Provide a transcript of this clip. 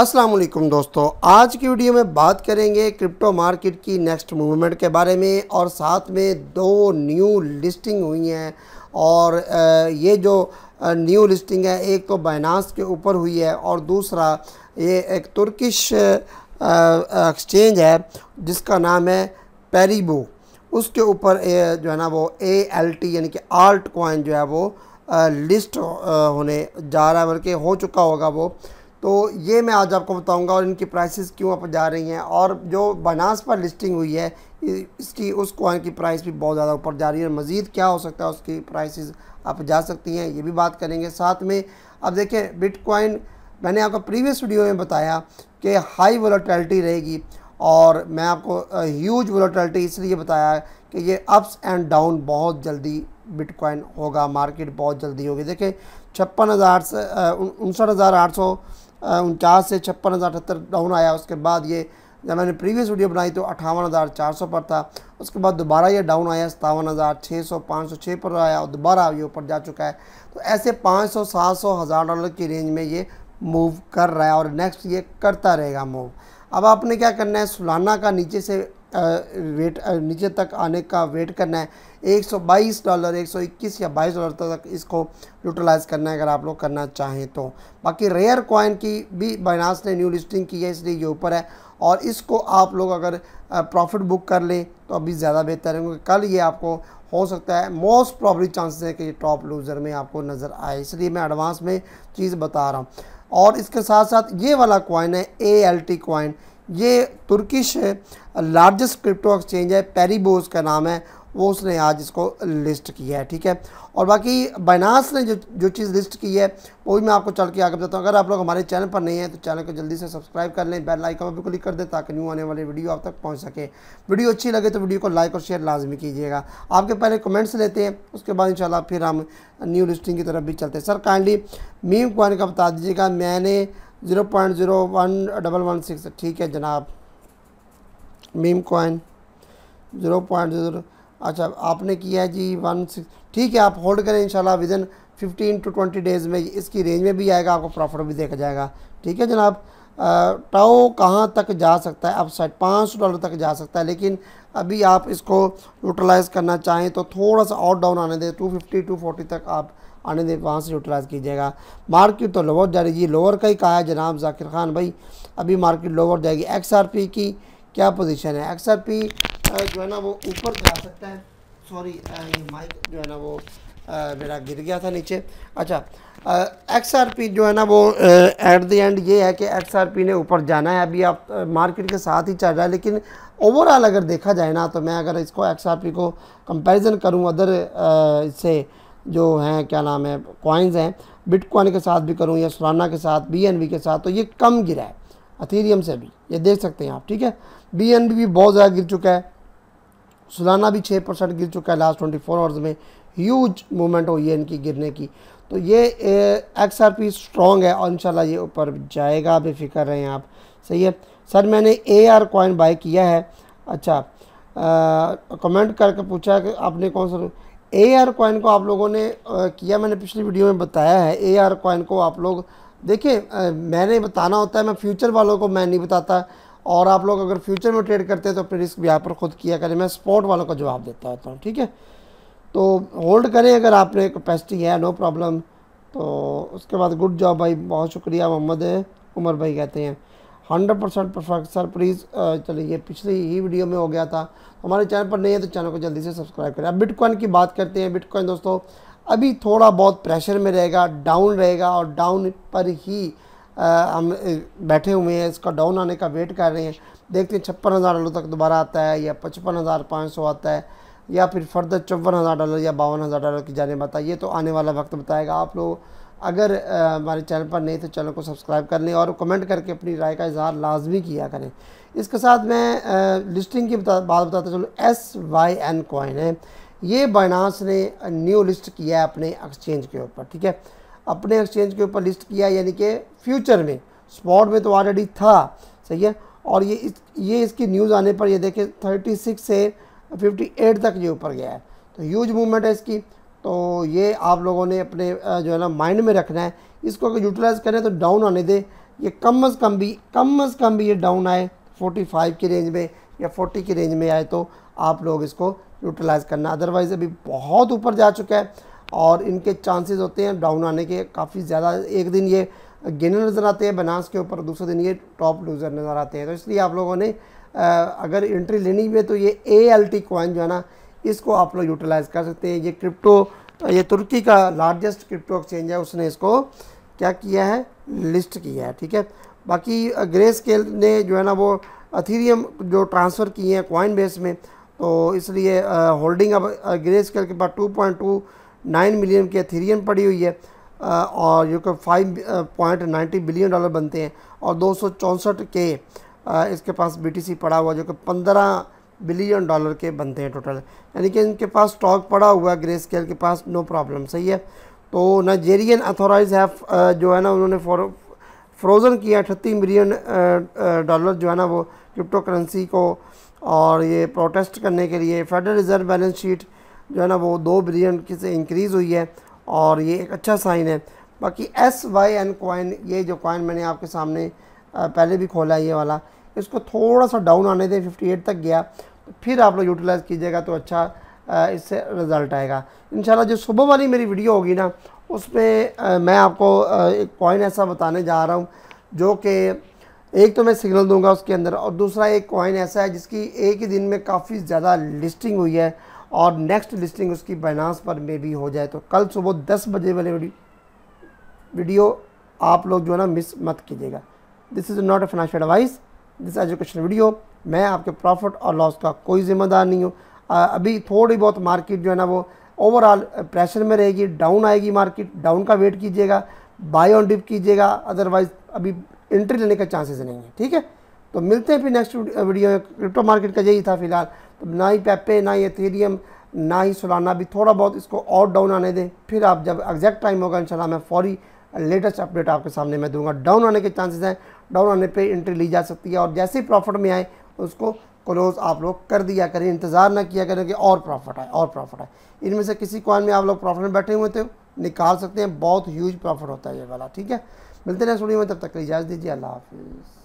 अस्सलाम वालेकुम दोस्तों आज की वीडियो में बात करेंगे क्रिप्टो मार्केट की नेक्स्ट मूवमेंट के बारे में और साथ में दो न्यू लिस्टिंग हुई हैं और ये जो न्यू लिस्टिंग है एक तो बाइनास के ऊपर हुई है और दूसरा ये एक तुर्किश एक्सचेंज है जिसका नाम है पेरीबो उसके ऊपर जो है ना वो ए एल टी यानी कि आल्ट कॉइन जो है वो लिस्ट होने जा रहा है बल्कि हो चुका होगा वो तो ये मैं आज आपको बताऊंगा और इनकी प्राइसेस क्यों आप जा रही हैं और जो बनास पर लिस्टिंग हुई है इसकी उस कॉइन की प्राइस भी बहुत ज़्यादा ऊपर जा रही है और मज़ीद क्या हो सकता है उसकी प्राइसेस आप जा सकती हैं ये भी बात करेंगे साथ में अब देखें बिटकॉइन मैंने आपको प्रीवियस वीडियो में बताया कि हाई वोलाटलिटी रहेगी और मैं आपको ह्यूज वोलाटलिटी इसलिए बताया कि ये अप्स एंड डाउन बहुत जल्दी बिटकॉइन होगा मार्केट बहुत जल्दी होगी देखें छप्पन हज़ार से उनसठ हज़ार आठ सौ उनचास से छप्पन हज़ार डाउन आया उसके बाद ये जब मैंने प्रीवियस वीडियो बनाई तो अठावन हज़ार चार सौ पर था उसके बाद दोबारा ये डाउन आया सतावन हज़ार छः सौ पाँच सौ छः पर आया और दोबारा ये ऊपर जा चुका है तो ऐसे पाँच सौ सात सौ हज़ार डॉलर की रेंज में ये मूव कर रहा है और नेक्स्ट ये करता रहेगा मूव अब आपने क्या करना है सुलाना का नीचे से वेट नीचे तक आने का वेट करना है 122 डॉलर 121 या 22 डॉलर तक इसको यूटिलाइज करना है अगर आप लोग करना चाहें तो बाकी रेयर कॉइन की भी बाइनास ने न्यू लिस्टिंग की है इसलिए ये ऊपर है और इसको आप लोग अगर प्रॉफिट बुक कर लें तो अभी ज़्यादा बेहतर है क्योंकि कल ये आपको हो सकता है मोस्ट प्रॉब्ली चांसेस है कि ये टॉप लूज़र में आपको नज़र आए इसलिए मैं एडवांस में चीज़ बता रहा हूँ और इसके साथ साथ ये वाला कॉइन है ए एल टी कॉइन ये तुर्किश लार्जेस्ट क्रिप्टो एक्सचेंज है पेरीबोज का नाम है वो उसने आज इसको लिस्ट किया है ठीक है और बाकी बाइनास ने जो जो चीज़ लिस्ट की है वो भी मैं आपको चल के आगे बताता हूँ अगर आप लोग हमारे चैनल पर नहीं हैं तो चैनल को जल्दी से सब्सक्राइब कर लें बेल आइकन पर भी क्लिक कर दें ताकि न्यू आने वाले वीडियो आप तक पहुँच सके वीडियो अच्छी लगे तो वीडियो को लाइक और शेयर लाजमी कीजिएगा आपके पहले कमेंट्स लेते हैं उसके बाद इन फिर हम न्यू लिस्टिंग की तरफ भी चलते हैं सर काइंडली मीम कॉइन का बता दीजिएगा मैंने zero point zero one double one six ठीक है जनाब meme coin zero point zero अच्छा आपने किया है जी वन सिक्स ठीक है आप होल्ड करें इंशाल्लाह within fifteen to twenty days में इसकी रेंज में भी आएगा आपको प्रॉफिट भी देखा जाएगा ठीक है जनाब टाओ कहाँ तक जा सकता है अब साइड पाँच डॉलर तक जा सकता है लेकिन अभी आप इसको यूटिलाइज़ करना चाहें तो थोड़ा सा और डाउन आने दें टू फिफ्टी टू फोर्टी तक आप आने दे वहाँ से यूटिलाइज़ कीजिएगा मार्केट तो लोअर जा रही है लोअर का ही कहा है जनाब जाकिर खान भाई अभी मार्केट लोअर जाएगी एक्सआरपी की क्या पोजीशन है एक्सआरपी जो है ना वो ऊपर जा सकता है सॉरी माइक जो है ना वो आ, मेरा गिर गया था नीचे अच्छा एक्स आर पी जो है ना वो एट द एंड ये है कि एक्स आर पी ने ऊपर जाना है अभी आप मार्केट के साथ ही चल रहा है लेकिन ओवरऑल अगर देखा जाए ना तो मैं अगर इसको एक्स आर पी को कंपेरिजन करूँ अदर इससे जो हैं क्या नाम है कॉइन्स हैं बिटकॉइन के साथ भी करूँ या सलाना के साथ बी के साथ तो ये कम गिरा है अथीरियम से भी ये देख सकते हैं आप ठीक है बी भी बहुत ज़्यादा गिर चुका है सोलाना भी छः परसेंट गिर चुका है लास्ट ट्वेंटी फोर आवर्स में ह्यूज मूवमेंट हुई है इनकी गिरने की तो ये एक्स आर पी स्ट्रॉन्ग है और इंशाल्लाह ये ऊपर जाएगा बेफिक्र रहें आप सही है सर मैंने ए आर कॉइन बाय किया है अच्छा कमेंट करके पूछा कि आपने कौन सा ए आर कॉइन को आप लोगों ने किया मैंने पिछली वीडियो में बताया है ए आर कॉइन को आप लोग देखिए मैंने बताना होता है मैं फ्यूचर वालों को मैं नहीं बताता और आप लोग अगर फ्यूचर में ट्रेड करते हैं तो अपने रिस्क भी यहाँ पर खुद किया करें मैं स्पॉट वालों का जवाब देता होता हूँ ठीक है तो होल्ड करें अगर आपने कैपेसिटी है नो प्रॉब्लम तो उसके बाद गुड जॉब भाई बहुत शुक्रिया मोहम्मद उमर भाई कहते हैं 100 परसेंट परफेक्ट सर प्लीज़ चलिए ये पिछली ही वीडियो में हो गया था हमारे चैनल पर नहीं है तो चैनल को जल्दी से सब्सक्राइब करें अब बिटकॉइन की बात करते हैं बिटकॉइन दोस्तों अभी थोड़ा बहुत प्रेशर में रहेगा डाउन रहेगा और डाउन पर ही आ, हम बैठे हुए हैं इसका डाउन आने का वेट कर रहे हैं देखते हैं छप्पन हज़ार डॉलर तक दोबारा आता है या पचपन हज़ार पाँच सौ आता है या फिर फर्दर चौवन हज़ार डॉलर या बावन हज़ार डॉलर की जाने बताइए तो आने वाला वक्त बताएगा आप लोग अगर हमारे चैनल पर नहीं तो चैनल को सब्सक्राइब कर लें और कमेंट करके अपनी राय का इजहार लाजमी किया करें इसके साथ मैं आ, लिस्टिंग की बता, बात बताता चलूँ एस वाई एन कॉइन है ये बाइनास ने न्यू लिस्ट किया है अपने एक्सचेंज के ऊपर ठीक है अपने एक्सचेंज के ऊपर लिस्ट किया यानी कि फ्यूचर में स्पॉट में तो ऑलरेडी था सही है और ये इस ये इसकी न्यूज़ आने पर ये देखें 36 से 58 तक ये ऊपर गया है तो ह्यूज मूवमेंट है इसकी तो ये आप लोगों ने अपने जो है ना माइंड में रखना है इसको अगर यूटिलाइज़ करें तो डाउन आने दें ये कम अज़ कम भी कम अज़ कम भी ये डाउन आए 45 की रेंज में या 40 की रेंज में आए तो आप लोग इसको यूटिलाइज़ करना अदरवाइज़ अभी बहुत ऊपर जा चुका है और इनके चांसेस होते हैं डाउन आने के काफ़ी ज़्यादा एक दिन ये गेनर नज़र आते हैं बनास के ऊपर दूसरे दिन ये टॉप लूज़र नज़र आते हैं तो इसलिए आप लोगों ने अगर एंट्री लेनी भी है तो ये ए एल टी जो है ना इसको आप लोग यूटिलाइज कर सकते हैं ये क्रिप्टो ये तुर्की का लार्जेस्ट क्रिप्टो एक्सचेंज है उसने इसको क्या किया है लिस्ट किया है ठीक है बाकी ग्रे स्केल ने जो है ना वो अथीरियम जो ट्रांसफ़र किए हैं कॉइन बेस में तो इसलिए होल्डिंग अब ग्रे स्केल के पास 2.29 मिलियन की अथीरियम पड़ी हुई है और जो कि five point ninety billion dollar बनते हैं और दो के इसके पास सी पड़ा हुआ जो कि पंद्रह बिलियन डॉलर के बनते हैं टोटल यानी कि इनके पास स्टॉक पड़ा हुआ है ग्रे स्केल के पास नो प्रॉब्लम सही है तो नाइजेरियन अथॉराइज है जो है ना उन्होंने फ्रोज़न किया अठत्तीस मिलियन डॉलर जो है ना वो क्रिप्टो करेंसी को और ये प्रोटेस्ट करने के लिए फेडरल रिज़र्व बैलेंस शीट जो है ना वो दो बिलियन की से इंक्रीज़ हुई है और ये एक अच्छा साइन है बाकी एस वाई एन कॉइन ये जो कॉइन मैंने आपके सामने पहले भी खोला ये वाला इसको थोड़ा सा डाउन आने दें 58 तक गया फिर आप लोग यूटिलाइज़ कीजिएगा तो अच्छा इससे रिज़ल्ट आएगा इन जो सुबह वाली मेरी वीडियो होगी ना उसमें मैं आपको एक कॉइन ऐसा बताने जा रहा हूँ जो कि एक तो मैं सिग्नल दूंगा उसके अंदर और दूसरा एक कॉइन ऐसा है जिसकी एक ही दिन में काफ़ी ज़्यादा लिस्टिंग हुई है और नेक्स्ट लिस्टिंग उसकी बैनास पर मे भी हो जाए तो कल सुबह दस बजे वाले वीडियो आप लोग जो है ना मिस मत कीजिएगा this is not a financial advice this education video मैं आपके प्रॉफिट और लॉस का कोई ज़िम्मेदार नहीं हूँ अभी थोड़ी बहुत मार्केट जो है ना वो ओवरऑल प्रेशर में रहेगी डाउन आएगी मार्केट डाउन का वेट कीजिएगा बाय ऑन डिप कीजिएगा अदरवाइज अभी एंट्री लेने का चांसेस नहीं है ठीक है तो मिलते हैं फिर नेक्स्ट वीडियो में क्रिप्टो मार्केट का यही था फिलहाल तो ना ही पेपे ना ही एथेरियम ना ही सुलाना भी थोड़ा बहुत इसको और डाउन आने दें फिर आप जब एग्जैक्ट टाइम होगा इंशाल्लाह मैं फौरी लेटेस्ट अपडेट आपके सामने मैं दूंगा डाउन आने के चांसेस हैं डाउन आने पे एंट्री ली जा सकती है और जैसे ही प्रॉफिट में आए उसको क्लोज आप लोग कर दिया करें इंतज़ार ना किया करें कि और प्रॉफिट आए और प्रॉफिट आए इनमें से किसी कॉइन में आप लोग प्रॉफिट में बैठे हुए थे निकाल सकते हैं बहुत ह्यूज प्रॉफिट होता है ये वाला ठीक है मिलते हैं सुनिए तब तक इजाज़ दीजिए अल्लाह हाफिज़